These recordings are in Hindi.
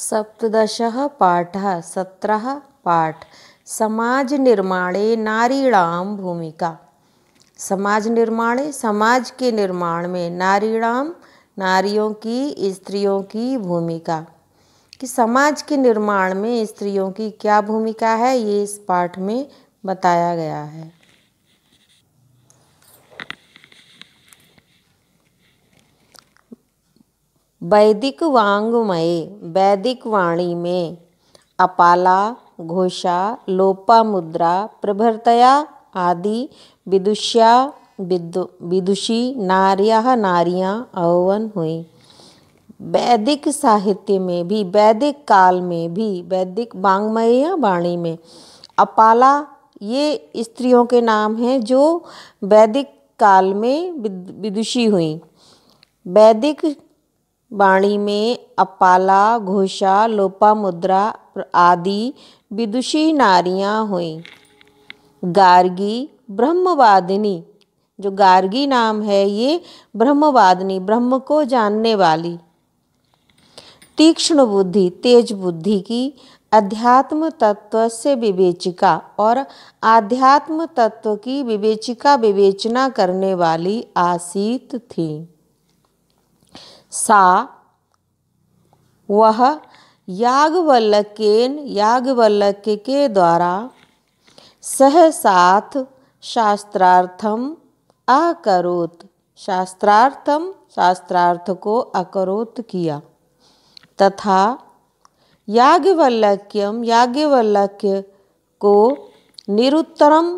सप्तश पाठ सत्र पाठ समाज निर्माणे नारीणाम भूमिका समाज निर्माणे समाज के निर्माण में नारीणाम नारियों की स्त्रियों की भूमिका कि समाज के निर्माण में स्त्रियों की क्या भूमिका है ये इस पाठ में बताया गया है वैदिक में वैदिक वाणी में अपाला घोषा लोपा मुद्रा प्रभृतया आदि विदुष्या विदु विदुषी नारिया नारियाँ अवन हुई वैदिक साहित्य में भी वैदिक काल में भी वैदिक वांग्मय वाणी में अपाला ये स्त्रियों के नाम हैं जो वैदिक काल में विदुषी हुई वैदिक वाणी में अपाला घोषा लोपामुद्रा आदि विदुषी नारियां हुई गार्गी ब्रह्मवादिनी जो गार्गी नाम है ये ब्रह्मवादिनी ब्रह्म को जानने वाली तीक्ष्ण बुद्धि तेज बुद्धि की अध्यात्म तत्व से विवेचिका और आध्यात्म तत्व की विवेचिका विवेचना करने वाली आसीत थी सा वह यागवल्लकेन यागवल्लक के द्वारा सहसाथ शास्त्रार्थम अकरोत शास्त्रार्थम शास्त्रार्थ को अकरोत किया तथा याज्ञवल्लक्यम याज्ञवल्लक्य को निरुत्तरम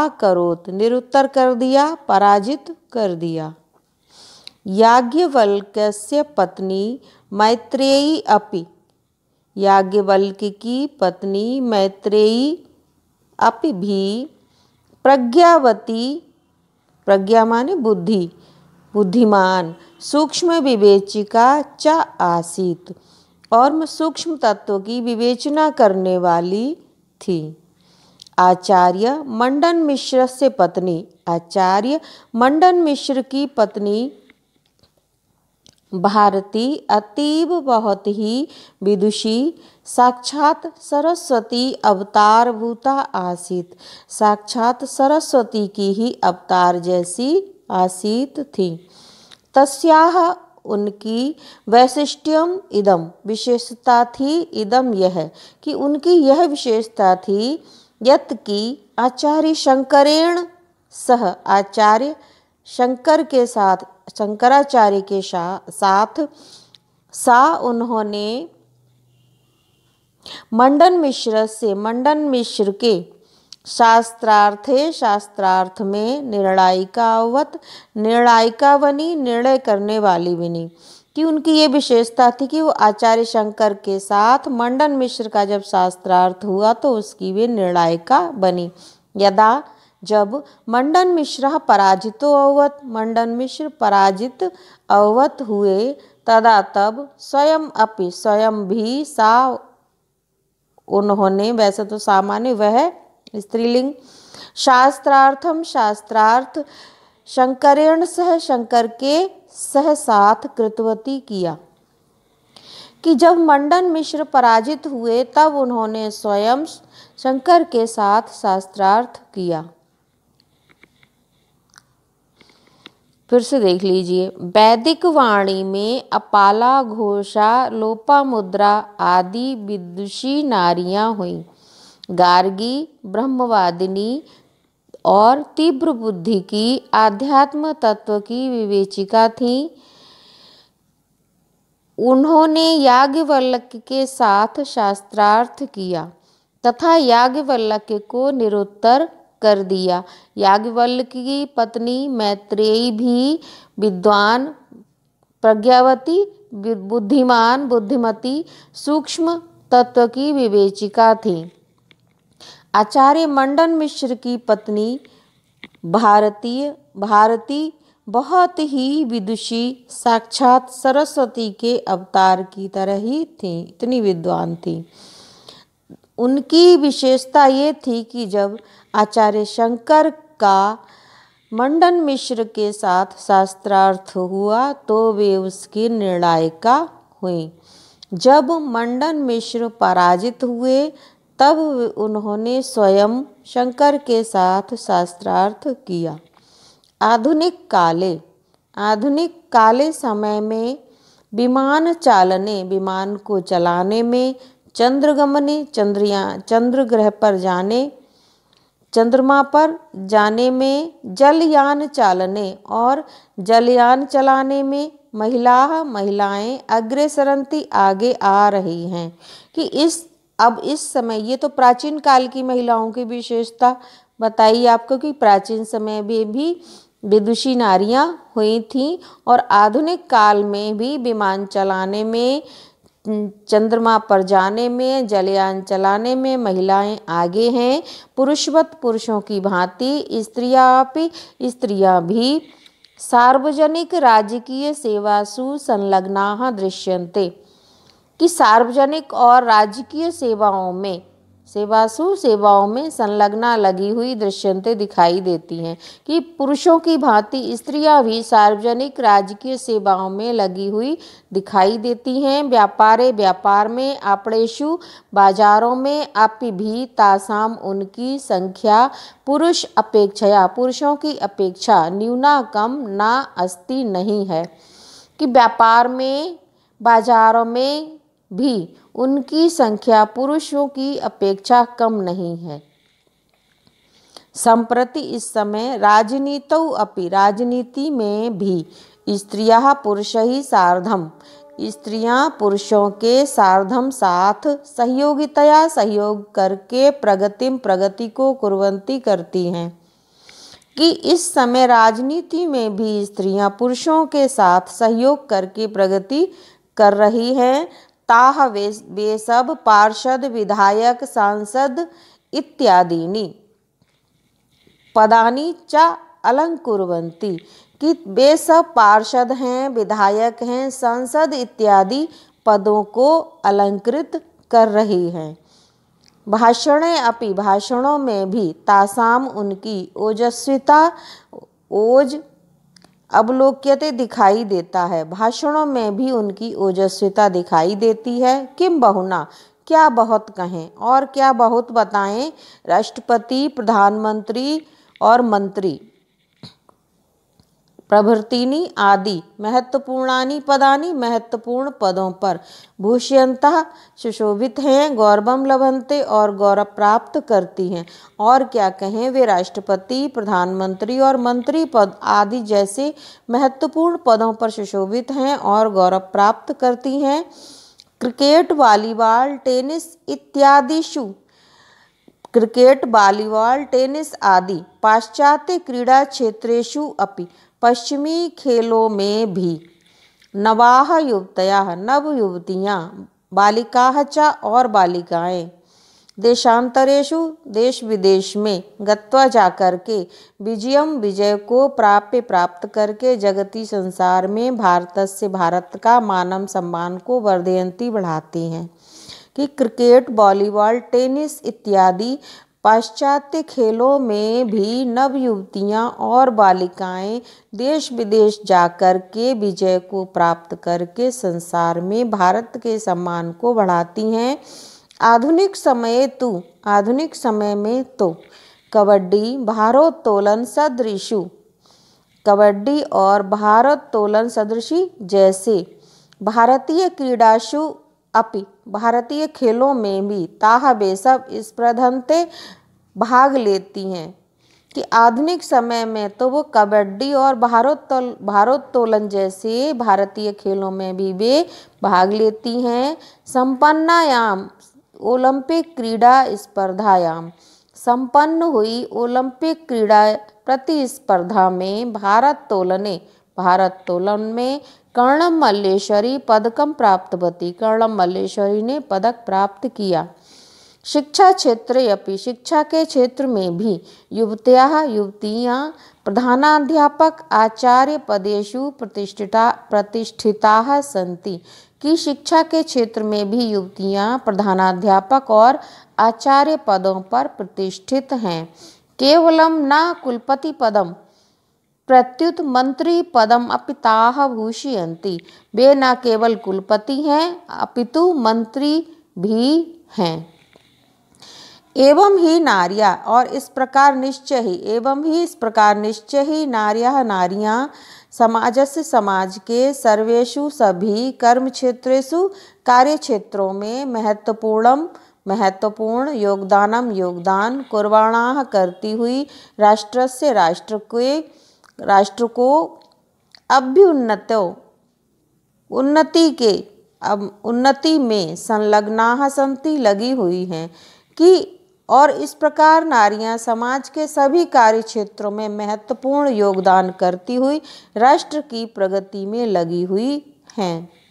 अकरोत निरुत्तर कर दिया पराजित कर दिया याज्ञवल्क्यस्य पत्नी मैत्रेयी अपि याज्ञवल्क्य की पत्नी मैत्रेयी अपि भी प्रज्ञावती प्रज्ञा माने बुद्धि बुद्धिमान सूक्ष्म विवेचिका च आसीत और सूक्ष्म तत्वों की विवेचना करने वाली थी आचार्य मंडन मिश्र से पत्नी आचार्य मंडन मिश्र की पत्नी भारती अतीव बहुत ही विदुषी साक्षात सरस्वती अवतार भूता आसित साक्षात सरस्वती की ही अवतार जैसी आसित थी तस्याह उनकी वैशिष्ट्यम इदम विशेषता थी इदम यह कि उनकी यह विशेषता थी यत की आचार्य शंकरेण सह आचार्य शंकर के साथ शंकराचार्य के साथ सा उन्होंने मंडन मिश्र से मंडन मिश्र के शास्त्रार्थे शास्त्रार्थ में निर्णायिकावत निर्णायिका बनी निर्णय करने वाली बनी कि उनकी ये विशेषता थी कि वो आचार्य शंकर के साथ मंडन मिश्र का जब शास्त्रार्थ हुआ तो उसकी वे निर्णायिका बनी यदा जब मंडन मिश्र पराजितो अवत मंडन मिश्र पराजित अवत हुए तदा तब स्वयं अपि स्वयं भी सा उन्होंने वैसे तो सामान्य वह स्त्रीलिंग शास्त्रार्थम शास्त्रार्थ शंकरेण सह शंकर के सह साथ कृतवती किया कि जब मंडन मिश्र पराजित हुए तब उन्होंने स्वयं शंकर के साथ शास्त्रार्थ किया फिर से देख लीजिए वैदिक वाणी में अपाला घोषा लोपामुद्रा आदि विदुषी नारियां हुई गार्गी ब्रह्मवादिनी और तीव्र बुद्धि की आध्यात्म तत्व की विवेचिका थी उन्होंने याज्ञवल्लक के साथ शास्त्रार्थ किया तथा याज्ञवल्लक को निरुत्तर कर दिया याज्ञवल्क की पत्नी मैत्रेयी भी विद्वान प्रज्ञावती बुद्धिमान बुद्धिमती सूक्ष्म तत्व की विवेचिका थी आचार्य मंडन मिश्र की पत्नी भारतीय भारती बहुत ही विदुषी साक्षात सरस्वती के अवतार की तरह ही थी इतनी विद्वान थी उनकी विशेषता ये थी कि जब आचार्य शंकर का मंडन मिश्र के साथ शास्त्रार्थ हुआ तो वे उसकी निर्णायिका हुई जब मंडन मिश्र पराजित हुए तब उन्होंने स्वयं शंकर के साथ शास्त्रार्थ किया आधुनिक काले आधुनिक काले समय में विमान चालने विमान को चलाने में चंद्रगमनी चंद्रिया चंद्र ग्रह पर जाने चंद्रमा पर जाने में जलयान चालने और जलयान चलाने में महिला महिलाएं अग्रसरंती आगे आ रही हैं कि इस अब इस समय ये तो प्राचीन काल की महिलाओं की विशेषता बताई आपको कि प्राचीन समय में भी विदुषी नारियां हुई थीं और आधुनिक काल में भी विमान चलाने में चंद्रमा पर जाने में जलयान चलाने में महिलाएं आगे हैं पुरुषवत पुरुषों की भांति स्त्रियापि स्त्रियां भी सार्वजनिक राजकीय सेवासु संलग्ना दृश्यंते कि सार्वजनिक और राजकीय सेवाओं में सेवासु सेवाओं में संलग्ना लगी हुई दृश्यंते दिखाई देती हैं कि पुरुषों की भांति स्त्रियां भी सार्वजनिक राजकीय सेवाओं में लगी हुई दिखाई देती हैं व्यापारे व्यापार में आपड़ेशु बाजारों में भी तासाम उनकी संख्या पुरुष अपेक्षाया पुरुषों की अपेक्षा न्यूना कम ना अस्ति नहीं है कि व्यापार में बाजारों में भी उनकी संख्या पुरुषों की अपेक्षा कम नहीं है संप्रति इस समय राजनीतौ अपि राजनीति में भी स्त्रियां पुरुष ही सार्धम स्त्रियां पुरुषों के सार्धम साथ सहयोगितया सहयोग करके प्रगतिम प्रगति को कुरवंती करती हैं कि इस समय राजनीति में भी स्त्रियां पुरुषों के साथ सहयोग करके प्रगति कर रही हैं ताह वे वे सब पार्षद विधायक सांसद इत्यादीनि पदानी च अलंकुरवंती कि वे सब पार्षद हैं विधायक हैं सांसद इत्यादि पदों को अलंकृत कर रही हैं भाषण अपि भाषणों में भी तासाम उनकी ओजस्विता ओज अवलोक्यते दिखाई देता है भाषणों में भी उनकी ओजस्विता दिखाई देती है किम बहुना क्या बहुत कहें और क्या बहुत बताएं राष्ट्रपति प्रधानमंत्री और मंत्री प्रभृतिनी आदि महत्वपूर्णानी पदानी महत्वपूर्ण पदों पर भूषयंतः सुशोभित हैं गौरवम लभनते और गौरव प्राप्त करती हैं और क्या कहें वे राष्ट्रपति प्रधानमंत्री और मंत्री पद आदि जैसे महत्वपूर्ण पदों पर सुशोभित हैं और गौरव प्राप्त करती हैं क्रिकेट वॉलीबॉल टेनिस इत्यादिशु क्रिकेट वॉलीबॉल टेनिस आदि पाश्चात्य क्रीडा क्षेत्रेषु अपि पश्चिमी खेलों में भी नवाह युवतया नव युवतियाँ बालिका च और बालिकाएँ देशांतरेशु देश विदेश में गत्वा जाकर के विजयम विजय को प्राप्य प्राप्त करके जगती संसार में भारत से भारत का मानव सम्मान को वर्धयंती बढ़ाती हैं कि क्रिकेट वॉलीबॉल टेनिस इत्यादि पाश्चात्य खेलों में भी नव युवतियाँ और बालिकाएं देश विदेश जाकर के विजय को प्राप्त करके संसार में भारत के सम्मान को बढ़ाती हैं आधुनिक समय तो आधुनिक समय में तो कबड्डी भारोत्तोलन सदृशु कबड्डी और भारोत्तोलन सदृशी जैसे भारतीय क्रीड़ाशु अपी भारतीय खेलों में भी ताहा इस स्पर्धनते भाग लेती हैं कि आधुनिक समय में तो वो कबड्डी और भारोत्तोल भारोत्तोलन जैसे भारतीय खेलों में भी वे भाग लेती हैं संपन्नायाम ओलंपिक क्रीड़ा स्पर्धायाम संपन्न हुई ओलंपिक क्रीड़ा प्रतिस्पर्धा में भारत तोलने भारत्तोलन में कर्णम मल्लेश्वरी पदकम प्राप्तवती कर्णम मल्लेश्वरी ने पदक प्राप्त किया शिक्षा क्षेत्र अपनी शिक्षा के क्षेत्र में भी युवतिया युवतियाँ प्रधानाध्यापक आचार्य पदेशु प्रतिष्ठिता प्रतिष्ठिता सन्ति कि शिक्षा के क्षेत्र में भी युवतियाँ प्रधानाध्यापक और आचार्य पदों पर प्रतिष्ठित हैं केवलम न कुलपति पदम प्रत्युत मंत्री पदम अपिताह भूषयंती वे न केवल कुलपति हैं अपितु मंत्री भी हैं एवं ही नारिया और इस प्रकार निश्चय ही एवं ही इस प्रकार निश्चय ही नार्या समाज से समाज के सर्वेशु सभी कर्म क्षेत्रेशु कार्य क्षेत्रों में महत्वपूर्ण महत्वपूर्ण योगदानम योगदान कुर्वाणा करती हुई राष्ट्र से राष्ट्र के राष्ट्र को उन्नत उन्नति के अब उन्नति में संलग्ना संति लगी हुई हैं कि और इस प्रकार नारियां समाज के सभी कार्य क्षेत्रों में महत्वपूर्ण योगदान करती हुई राष्ट्र की प्रगति में लगी हुई हैं